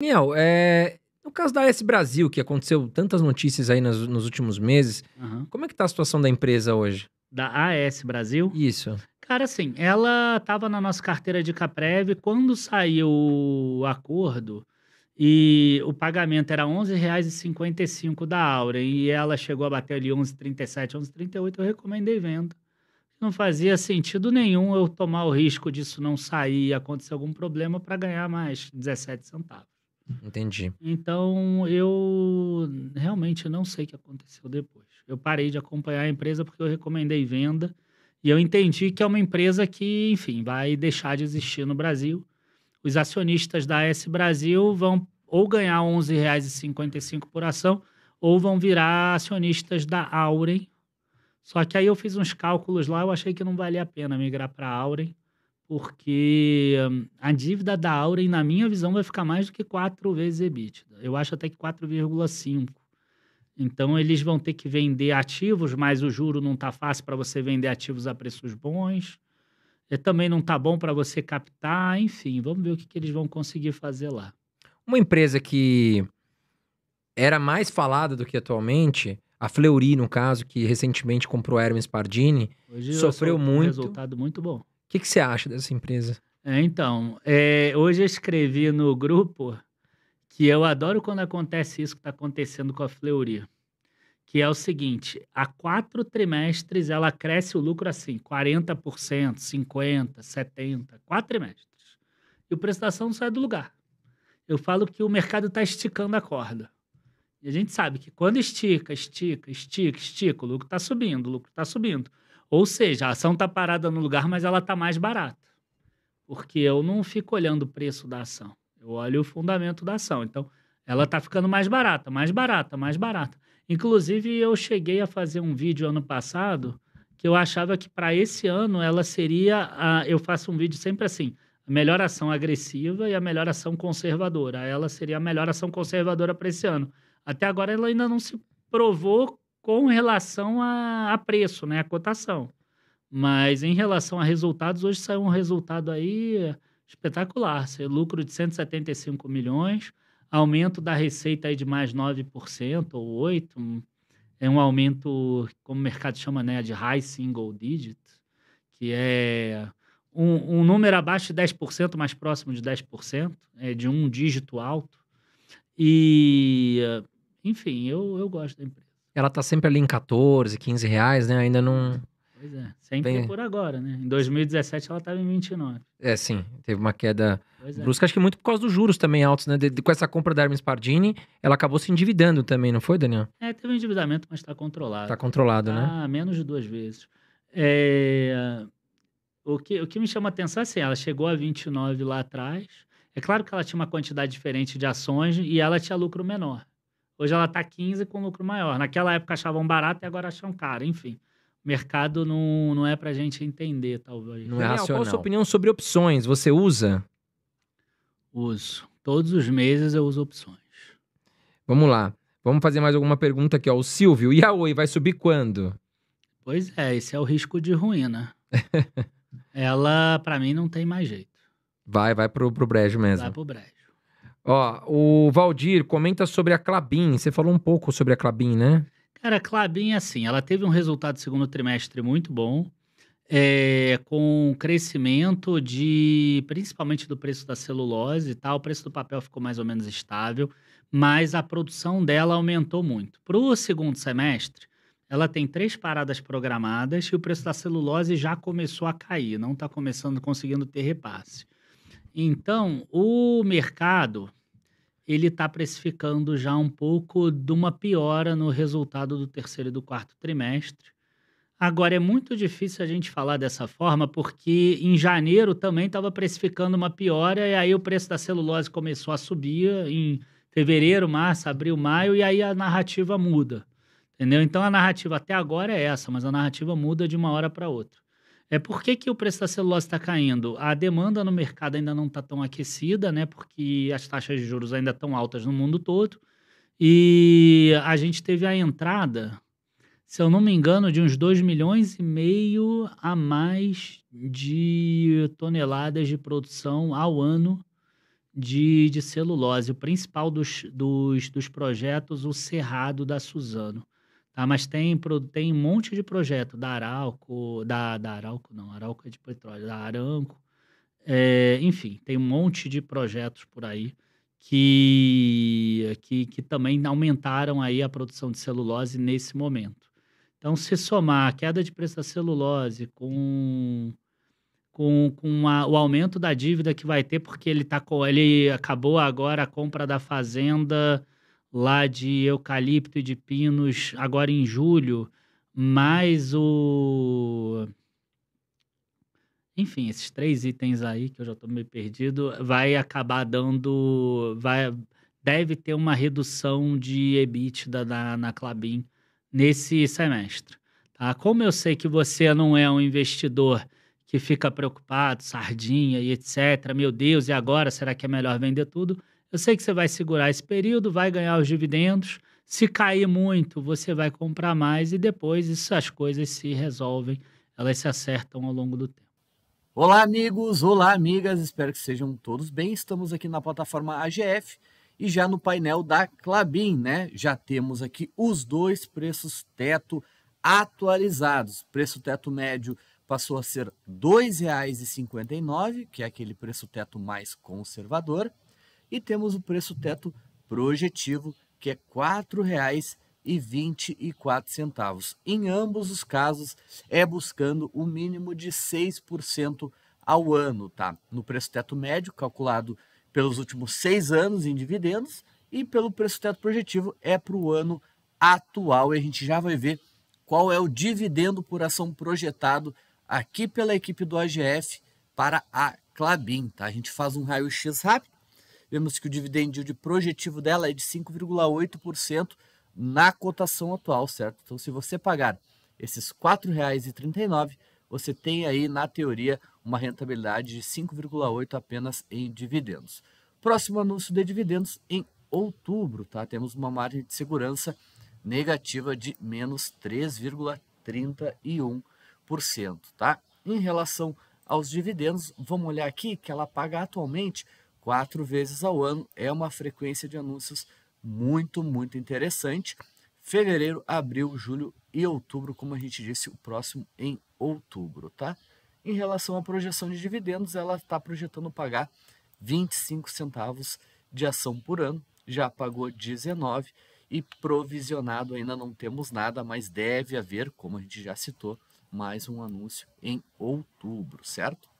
Daniel, é, no caso da AS Brasil, que aconteceu tantas notícias aí nos, nos últimos meses, uhum. como é que tá a situação da empresa hoje? Da AS Brasil? Isso. Cara, assim, ela estava na nossa carteira de Caprev quando saiu o acordo e o pagamento era R$ 11,55 da Aura e ela chegou a bater ali R$ 11,37, R$ 11,38, eu recomendei venda. Não fazia sentido nenhum eu tomar o risco disso não sair e acontecer algum problema para ganhar mais 17 centavos. Entendi. Então, eu realmente não sei o que aconteceu depois. Eu parei de acompanhar a empresa porque eu recomendei venda e eu entendi que é uma empresa que, enfim, vai deixar de existir no Brasil. Os acionistas da S Brasil vão ou ganhar R$ 11,55 por ação ou vão virar acionistas da Auren. Só que aí eu fiz uns cálculos lá, eu achei que não valia a pena migrar para a Auren porque hum, a dívida da Auren, na minha visão, vai ficar mais do que quatro vezes EBITDA. Eu acho até que 4,5. Então, eles vão ter que vender ativos, mas o juro não está fácil para você vender ativos a preços bons. E é, também não está bom para você captar. Enfim, vamos ver o que, que eles vão conseguir fazer lá. Uma empresa que era mais falada do que atualmente, a Fleury, no caso, que recentemente comprou Hermes Pardini, Hoje sofreu muito. Um resultado muito bom que, que você acha dessa empresa? É, então, é, hoje eu escrevi no grupo que eu adoro quando acontece isso que está acontecendo com a Fleury, que é o seguinte, há quatro trimestres ela cresce o lucro assim, 40%, 50%, 70%, quatro trimestres. E o prestação sai do lugar. Eu falo que o mercado está esticando a corda. E a gente sabe que quando estica, estica, estica, estica, o lucro está subindo, o lucro está subindo. Ou seja, a ação está parada no lugar, mas ela está mais barata. Porque eu não fico olhando o preço da ação. Eu olho o fundamento da ação. Então, ela está ficando mais barata, mais barata, mais barata. Inclusive, eu cheguei a fazer um vídeo ano passado que eu achava que para esse ano ela seria. A... eu faço um vídeo sempre assim: a melhor ação agressiva e a melhor ação conservadora. Ela seria a melhor ação conservadora para esse ano. Até agora ela ainda não se provou com relação a, a preço, né? A cotação. Mas em relação a resultados, hoje saiu um resultado aí espetacular. lucro de 175 milhões, aumento da receita aí de mais 9% ou 8%. É um aumento, como o mercado chama, né, de high single digit, que é um, um número abaixo de 10%, mais próximo de 10%, é de um dígito alto. E, enfim, eu, eu gosto da empresa. Ela tá sempre ali em 14, 15 reais, né? Ainda não. Pois é, sempre Bem... por agora, né? Em 2017 ela estava em 29. É, sim, teve uma queda é. brusca, acho que muito por causa dos juros também altos, né? De, de, com essa compra da Hermes Pardini, ela acabou se endividando também, não foi, Daniel? É, teve um endividamento, mas está controlado. Está controlado, tá né? Ah, menos de duas vezes. É... O, que, o que me chama a atenção é assim, ela chegou a 29 lá atrás, é claro que ela tinha uma quantidade diferente de ações e ela tinha lucro menor. Hoje ela está 15 com lucro maior. Naquela época achavam barato e agora acham caro, enfim. O mercado não, não é a gente entender, talvez. Não é racional. Qual a sua opinião sobre opções? Você usa? Uso. Todos os meses eu uso opções. Vamos lá. Vamos fazer mais alguma pergunta aqui, ó. O Silvio, e a Oi vai subir quando? Pois é, esse é o risco de ruína. Né? Ela, para mim, não tem mais jeito. Vai, vai para pro brejo mesmo. Vai pro brejo. Ó, o Valdir comenta sobre a Clabin. Você falou um pouco sobre a Clabin, né? Cara, a Clabin, assim, ela teve um resultado segundo trimestre muito bom, é, com crescimento de, principalmente do preço da celulose e tal, o preço do papel ficou mais ou menos estável, mas a produção dela aumentou muito. Para o segundo semestre, ela tem três paradas programadas e o preço da celulose já começou a cair, não está começando, conseguindo ter repasse. Então, o mercado ele está precificando já um pouco de uma piora no resultado do terceiro e do quarto trimestre. Agora, é muito difícil a gente falar dessa forma, porque em janeiro também estava precificando uma piora, e aí o preço da celulose começou a subir em fevereiro, março, abril, maio, e aí a narrativa muda. Entendeu? Então a narrativa até agora é essa, mas a narrativa muda de uma hora para outra. É, por que, que o preço da celulose está caindo? A demanda no mercado ainda não está tão aquecida, né? Porque as taxas de juros ainda estão altas no mundo todo. E a gente teve a entrada, se eu não me engano, de uns 2 milhões e meio a mais de toneladas de produção ao ano de, de celulose. O principal dos, dos, dos projetos, o Cerrado da Suzano. Tá, mas tem, tem um monte de projeto da Arauco, da, da Arauco não, Arauco é de petróleo, da Aranco. É, eh, enfim, tem um monte de projetos por aí que, que, que também aumentaram aí a produção de celulose nesse momento. Então, se somar a queda de preço da celulose com, com, com a, o aumento da dívida que vai ter, porque ele, tá, ele acabou agora a compra da fazenda lá de eucalipto e de pinos agora em julho, mais o. Enfim, esses três itens aí, que eu já estou meio perdido, vai acabar dando. Vai, deve ter uma redução de EBITDA na, na Clabin nesse semestre. Tá? Como eu sei que você não é um investidor que fica preocupado, sardinha e etc., meu Deus, e agora será que é melhor vender tudo? Eu sei que você vai segurar esse período, vai ganhar os dividendos. Se cair muito, você vai comprar mais e depois isso, as coisas se resolvem, elas se acertam ao longo do tempo. Olá, amigos! Olá, amigas! Espero que sejam todos bem. Estamos aqui na plataforma AGF e já no painel da Clabin, né? Já temos aqui os dois preços teto atualizados. Preço teto médio passou a ser R$ 2,59, que é aquele preço teto mais conservador. E temos o preço teto projetivo, que é R$ 4,24. Em ambos os casos, é buscando o um mínimo de 6% ao ano, tá? No preço teto médio, calculado pelos últimos seis anos em dividendos, e pelo preço teto projetivo, é para o ano atual. E a gente já vai ver qual é o dividendo por ação projetado aqui pela equipe do AGF para a Clabin, tá? A gente faz um raio-x rápido Vemos que o dividend yield projetivo dela é de 5,8% na cotação atual, certo? Então, se você pagar esses R$ 4,39, você tem aí, na teoria, uma rentabilidade de 5,8% apenas em dividendos. Próximo anúncio de dividendos em outubro, tá? Temos uma margem de segurança negativa de menos 3,31%, tá? Em relação aos dividendos, vamos olhar aqui que ela paga atualmente quatro vezes ao ano. É uma frequência de anúncios muito, muito interessante. Fevereiro, abril, julho e outubro, como a gente disse, o próximo em outubro, tá? Em relação à projeção de dividendos, ela está projetando pagar 25 centavos de ação por ano, já pagou 19 e provisionado ainda não temos nada, mas deve haver, como a gente já citou, mais um anúncio em outubro, certo?